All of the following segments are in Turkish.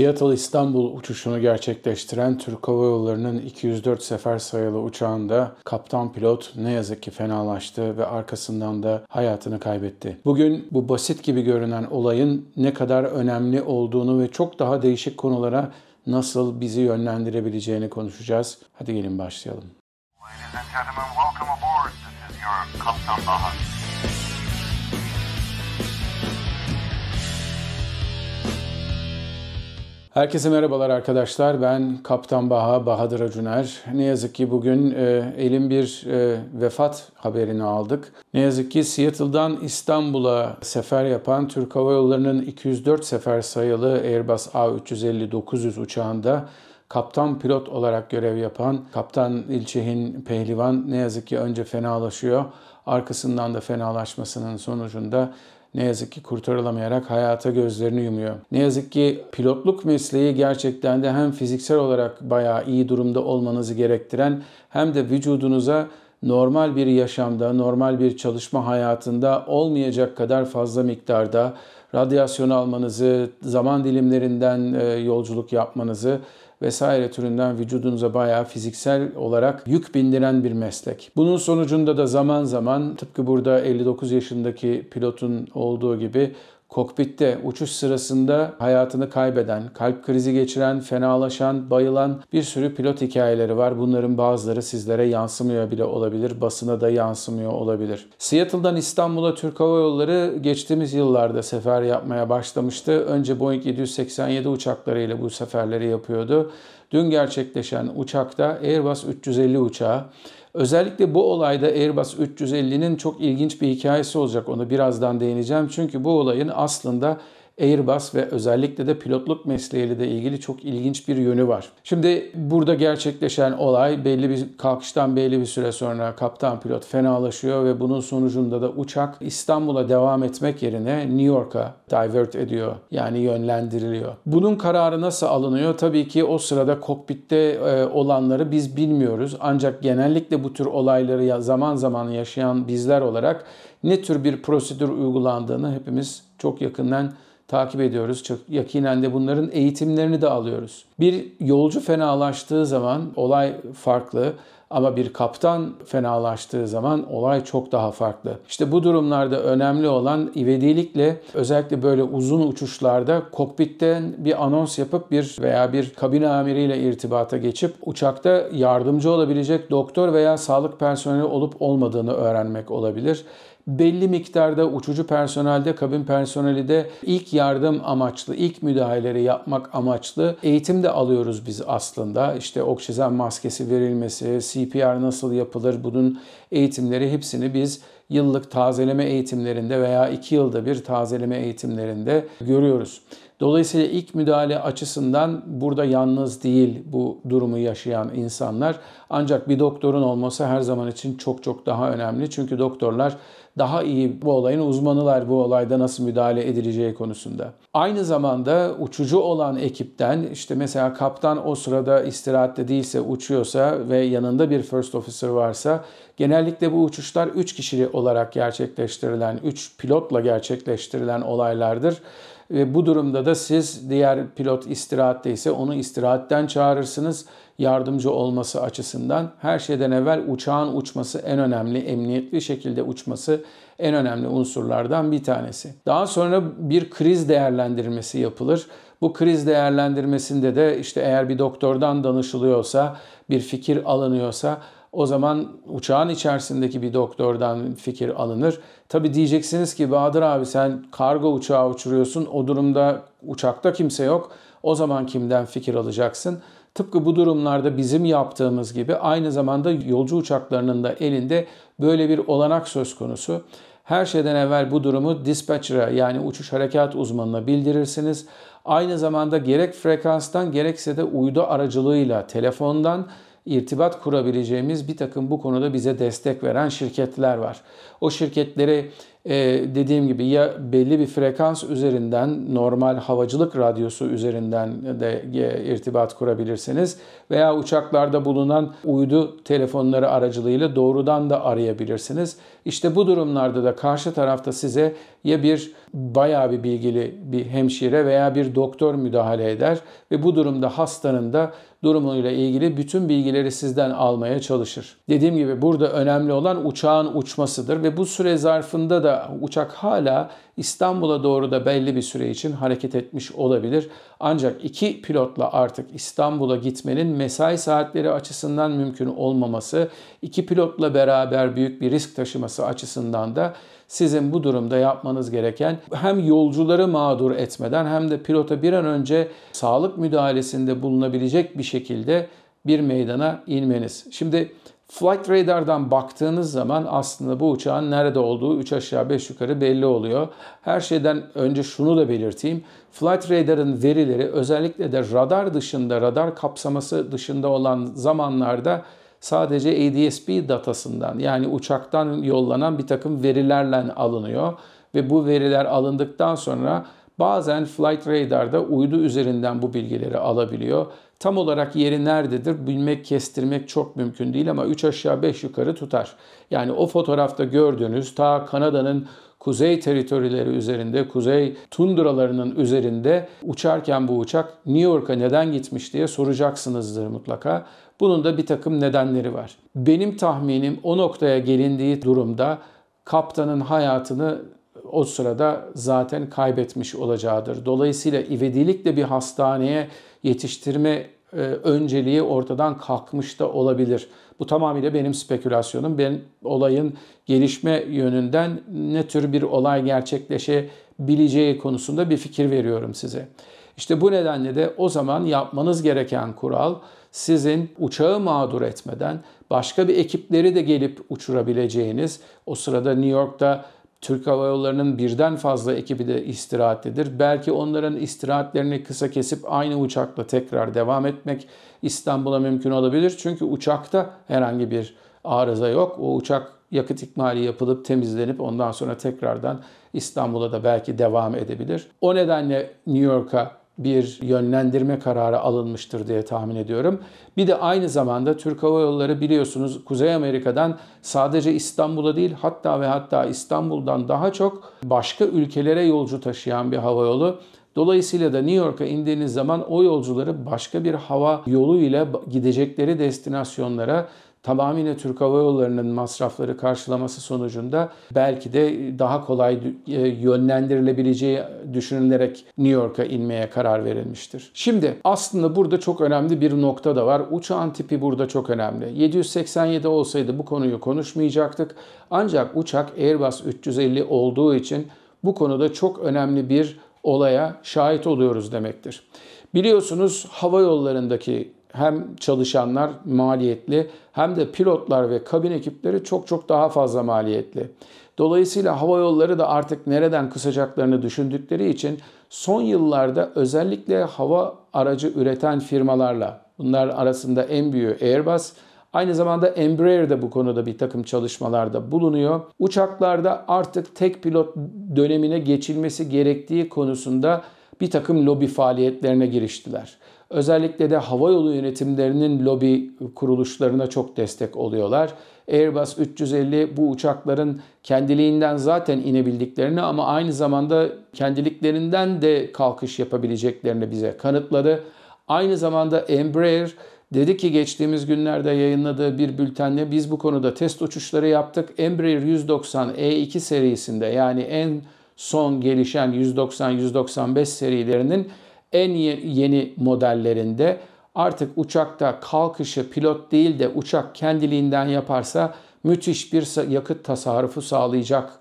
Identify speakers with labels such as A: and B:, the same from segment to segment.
A: Seattle İstanbul uçuşunu gerçekleştiren Türk Hava Yolları'nın 204 sefer sayılı uçağında kaptan pilot ne yazık ki fenalaştı ve arkasından da hayatını kaybetti. Bugün bu basit gibi görünen olayın ne kadar önemli olduğunu ve çok daha değişik konulara nasıl bizi yönlendirebileceğini konuşacağız. Hadi gelin başlayalım. Ladies and gentlemen, welcome aboard. This is your Kaptan Bahar. Herkese merhabalar arkadaşlar. Ben Kaptan Baha Bahadır Acuner. Ne yazık ki bugün e, elim bir e, vefat haberini aldık. Ne yazık ki Seattle'dan İstanbul'a sefer yapan Türk Hava Yolları'nın 204 sefer sayılı Airbus A350-900 uçağında kaptan pilot olarak görev yapan Kaptan İlçehin Pehlivan ne yazık ki önce fenalaşıyor. Arkasından da fenalaşmasının sonucunda ne yazık ki kurtarılamayarak hayata gözlerini yumuyor. Ne yazık ki pilotluk mesleği gerçekten de hem fiziksel olarak bayağı iyi durumda olmanızı gerektiren hem de vücudunuza normal bir yaşamda, normal bir çalışma hayatında olmayacak kadar fazla miktarda radyasyon almanızı, zaman dilimlerinden e, yolculuk yapmanızı vesaire türünden vücudunuza bayağı fiziksel olarak yük bindiren bir meslek. Bunun sonucunda da zaman zaman tıpkı burada 59 yaşındaki pilotun olduğu gibi kokpitte uçuş sırasında hayatını kaybeden, kalp krizi geçiren, fenalaşan, bayılan bir sürü pilot hikayeleri var. Bunların bazıları sizlere yansımıyor bile olabilir, basına da yansımıyor olabilir. Seattle'dan İstanbul'a Türk Hava Yolları geçtiğimiz yıllarda sefer yapmaya başlamıştı. Önce Boeing 787 uçaklarıyla bu seferleri yapıyordu. Dün gerçekleşen uçakta Airbus 350 uçağı Özellikle bu olayda Airbus 350'nin çok ilginç bir hikayesi olacak. Onu birazdan değineceğim. Çünkü bu olayın aslında Airbus ve özellikle de pilotluk mesleğiyle de ilgili çok ilginç bir yönü var. Şimdi burada gerçekleşen olay belli bir kalkıştan belli bir süre sonra kaptan pilot fenalaşıyor ve bunun sonucunda da uçak İstanbul'a devam etmek yerine New York'a divert ediyor. Yani yönlendiriliyor. Bunun kararı nasıl alınıyor? Tabii ki o sırada kokpitte e, olanları biz bilmiyoruz. Ancak genellikle bu tür olayları zaman zaman yaşayan bizler olarak ne tür bir prosedür uygulandığını hepimiz çok yakından takip ediyoruz. Çok yakinen de bunların eğitimlerini de alıyoruz. Bir yolcu fenalaştığı zaman olay farklı ama bir kaptan fenalaştığı zaman olay çok daha farklı. İşte bu durumlarda önemli olan ivedilikle özellikle böyle uzun uçuşlarda kokpitten bir anons yapıp bir veya bir kabin amiriyle irtibata geçip uçakta yardımcı olabilecek doktor veya sağlık personeli olup olmadığını öğrenmek olabilir belli miktarda uçucu personelde, kabin personeli de ilk yardım amaçlı, ilk müdahaleleri yapmak amaçlı eğitim de alıyoruz biz aslında. İşte oksijen maskesi verilmesi, CPR nasıl yapılır bunun eğitimleri hepsini biz yıllık tazeleme eğitimlerinde veya iki yılda bir tazeleme eğitimlerinde görüyoruz. Dolayısıyla ilk müdahale açısından burada yalnız değil bu durumu yaşayan insanlar. Ancak bir doktorun olması her zaman için çok çok daha önemli. Çünkü doktorlar daha iyi bu olayın uzmanılar bu olayda nasıl müdahale edileceği konusunda. Aynı zamanda uçucu olan ekipten işte mesela kaptan o sırada istirahatte değilse uçuyorsa ve yanında bir first officer varsa genellikle bu uçuşlar 3 kişili olarak gerçekleştirilen, 3 pilotla gerçekleştirilen olaylardır. Ve bu durumda da siz diğer pilot istirahatte ise onu istirahatten çağırırsınız yardımcı olması açısından her şeyden evvel uçağın uçması en önemli, emniyetli şekilde uçması en önemli unsurlardan bir tanesi. Daha sonra bir kriz değerlendirmesi yapılır. Bu kriz değerlendirmesinde de işte eğer bir doktordan danışılıyorsa, bir fikir alınıyorsa o zaman uçağın içerisindeki bir doktordan fikir alınır. Tabi diyeceksiniz ki Bahadır abi sen kargo uçağı uçuruyorsun. O durumda uçakta kimse yok. O zaman kimden fikir alacaksın? Tıpkı bu durumlarda bizim yaptığımız gibi aynı zamanda yolcu uçaklarının da elinde böyle bir olanak söz konusu. Her şeyden evvel bu durumu dispatcher'a yani uçuş harekat uzmanına bildirirsiniz. Aynı zamanda gerek frekanstan gerekse de uydu aracılığıyla telefondan irtibat kurabileceğimiz bir takım bu konuda bize destek veren şirketler var. O şirketleri e, dediğim gibi ya belli bir frekans üzerinden normal havacılık radyosu üzerinden de e, irtibat kurabilirsiniz veya uçaklarda bulunan uydu telefonları aracılığıyla doğrudan da arayabilirsiniz. İşte bu durumlarda da karşı tarafta size ya bir bayağı bir bilgili bir hemşire veya bir doktor müdahale eder ve bu durumda hastanın da durumuyla ilgili bütün bilgileri sizden almaya çalışır. Dediğim gibi burada önemli olan uçağın uçmasıdır ve bu süre zarfında da da uçak hala İstanbul'a doğru da belli bir süre için hareket etmiş olabilir. Ancak iki pilotla artık İstanbul'a gitmenin mesai saatleri açısından mümkün olmaması, iki pilotla beraber büyük bir risk taşıması açısından da sizin bu durumda yapmanız gereken hem yolcuları mağdur etmeden hem de pilota bir an önce sağlık müdahalesinde bulunabilecek bir şekilde bir meydana inmeniz. Şimdi Flight Radar'dan baktığınız zaman aslında bu uçağın nerede olduğu 3 aşağı 5 yukarı belli oluyor. Her şeyden önce şunu da belirteyim. Flight Radar'ın verileri özellikle de radar dışında, radar kapsaması dışında olan zamanlarda sadece ADS-B datasından yani uçaktan yollanan bir takım verilerle alınıyor. Ve bu veriler alındıktan sonra bazen Flight Radar'da uydu üzerinden bu bilgileri alabiliyor. Tam olarak yeri nerededir bilmek, kestirmek çok mümkün değil ama 3 aşağı 5 yukarı tutar. Yani o fotoğrafta gördüğünüz ta Kanada'nın kuzey teritorileri üzerinde, kuzey tundralarının üzerinde uçarken bu uçak New York'a neden gitmiş diye soracaksınızdır mutlaka. Bunun da bir takım nedenleri var. Benim tahminim o noktaya gelindiği durumda kaptanın hayatını o sırada zaten kaybetmiş olacağıdır. Dolayısıyla ivedilikle bir hastaneye yetiştirme e, önceliği ortadan kalkmış da olabilir. Bu tamamıyla benim spekülasyonum. Ben olayın gelişme yönünden ne tür bir olay gerçekleşebileceği konusunda bir fikir veriyorum size. İşte bu nedenle de o zaman yapmanız gereken kural sizin uçağı mağdur etmeden başka bir ekipleri de gelip uçurabileceğiniz, o sırada New York'ta Türk Hava Yolları'nın birden fazla ekibi de istirahattedir. Belki onların istirahatlerini kısa kesip aynı uçakla tekrar devam etmek İstanbul'a mümkün olabilir. Çünkü uçakta herhangi bir arıza yok. O uçak yakıt ikmali yapılıp temizlenip ondan sonra tekrardan İstanbul'a da belki devam edebilir. O nedenle New York'a bir yönlendirme kararı alınmıştır diye tahmin ediyorum. Bir de aynı zamanda Türk Hava Yolları biliyorsunuz Kuzey Amerika'dan sadece İstanbul'a değil hatta ve hatta İstanbul'dan daha çok başka ülkelere yolcu taşıyan bir hava yolu. Dolayısıyla da New York'a indiğiniz zaman o yolcuları başka bir hava yolu ile gidecekleri destinasyonlara tamamıyla Türk Hava Yolları'nın masrafları karşılaması sonucunda belki de daha kolay e, yönlendirilebileceği düşünülerek New York'a inmeye karar verilmiştir. Şimdi aslında burada çok önemli bir nokta da var. Uçağın tipi burada çok önemli. 787 olsaydı bu konuyu konuşmayacaktık. Ancak uçak Airbus 350 olduğu için bu konuda çok önemli bir olaya şahit oluyoruz demektir. Biliyorsunuz hava yollarındaki hem çalışanlar maliyetli hem de pilotlar ve kabin ekipleri çok çok daha fazla maliyetli. Dolayısıyla hava yolları da artık nereden kısacaklarını düşündükleri için son yıllarda özellikle hava aracı üreten firmalarla bunlar arasında en büyüğü Airbus Aynı zamanda Embraer de bu konuda bir takım çalışmalarda bulunuyor. Uçaklarda artık tek pilot dönemine geçilmesi gerektiği konusunda bir takım lobi faaliyetlerine giriştiler. Özellikle de hava yolu yönetimlerinin lobi kuruluşlarına çok destek oluyorlar. Airbus 350 bu uçakların kendiliğinden zaten inebildiklerini ama aynı zamanda kendiliklerinden de kalkış yapabileceklerini bize kanıtladı. Aynı zamanda Embraer dedi ki geçtiğimiz günlerde yayınladığı bir bültenle biz bu konuda test uçuşları yaptık. Embraer 190 E2 serisinde yani en son gelişen 190-195 serilerinin en yeni modellerinde artık uçakta kalkışı pilot değil de uçak kendiliğinden yaparsa müthiş bir yakıt tasarrufu sağlayacak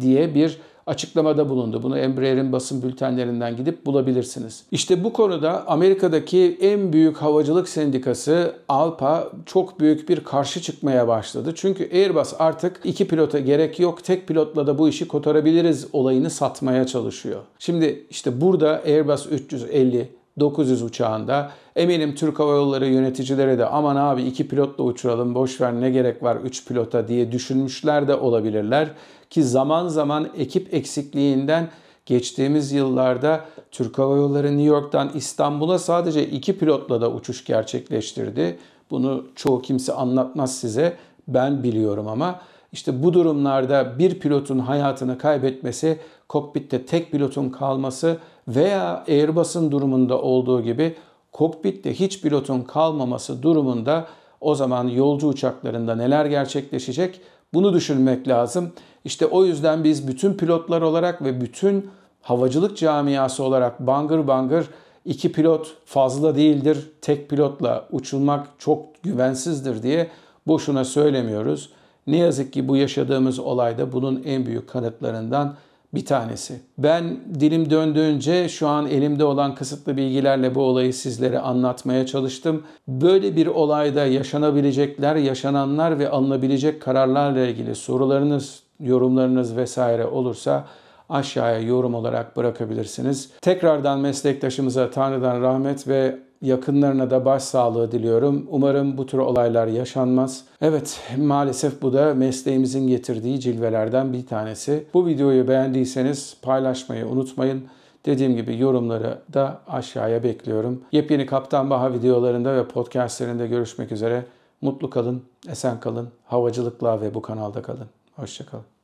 A: diye bir açıklamada bulundu. Bunu Embraer'in basın bültenlerinden gidip bulabilirsiniz. İşte bu konuda Amerika'daki en büyük havacılık sendikası ALPA çok büyük bir karşı çıkmaya başladı. Çünkü Airbus artık iki pilota gerek yok tek pilotla da bu işi kotarabiliriz olayını satmaya çalışıyor. Şimdi işte burada Airbus 350 900 uçağında. Eminim Türk Hava Yolları yöneticileri de aman abi iki pilotla uçuralım boşver ne gerek var 3 pilota diye düşünmüşler de olabilirler. Ki zaman zaman ekip eksikliğinden geçtiğimiz yıllarda Türk Hava Yolları New York'tan İstanbul'a sadece iki pilotla da uçuş gerçekleştirdi. Bunu çoğu kimse anlatmaz size ben biliyorum ama işte bu durumlarda bir pilotun hayatını kaybetmesi kokpitte tek pilotun kalması veya Airbus'un durumunda olduğu gibi kokpitte hiç pilotun kalmaması durumunda o zaman yolcu uçaklarında neler gerçekleşecek bunu düşünmek lazım. İşte o yüzden biz bütün pilotlar olarak ve bütün havacılık camiası olarak bangır bangır iki pilot fazla değildir, tek pilotla uçulmak çok güvensizdir diye boşuna söylemiyoruz. Ne yazık ki bu yaşadığımız olayda bunun en büyük kanıtlarından bir tanesi. Ben dilim döndüğünce şu an elimde olan kısıtlı bilgilerle bu olayı sizlere anlatmaya çalıştım. Böyle bir olayda yaşanabilecekler, yaşananlar ve alınabilecek kararlarla ilgili sorularınız, yorumlarınız vesaire olursa aşağıya yorum olarak bırakabilirsiniz. Tekrardan meslektaşımıza Tanrı'dan rahmet ve Yakınlarına da başsağlığı diliyorum. Umarım bu tür olaylar yaşanmaz. Evet maalesef bu da mesleğimizin getirdiği cilvelerden bir tanesi. Bu videoyu beğendiyseniz paylaşmayı unutmayın. Dediğim gibi yorumları da aşağıya bekliyorum. Yepyeni Kaptan Baha videolarında ve podcastlerinde görüşmek üzere. Mutlu kalın, esen kalın, havacılıkla ve bu kanalda kalın. Hoşçakalın.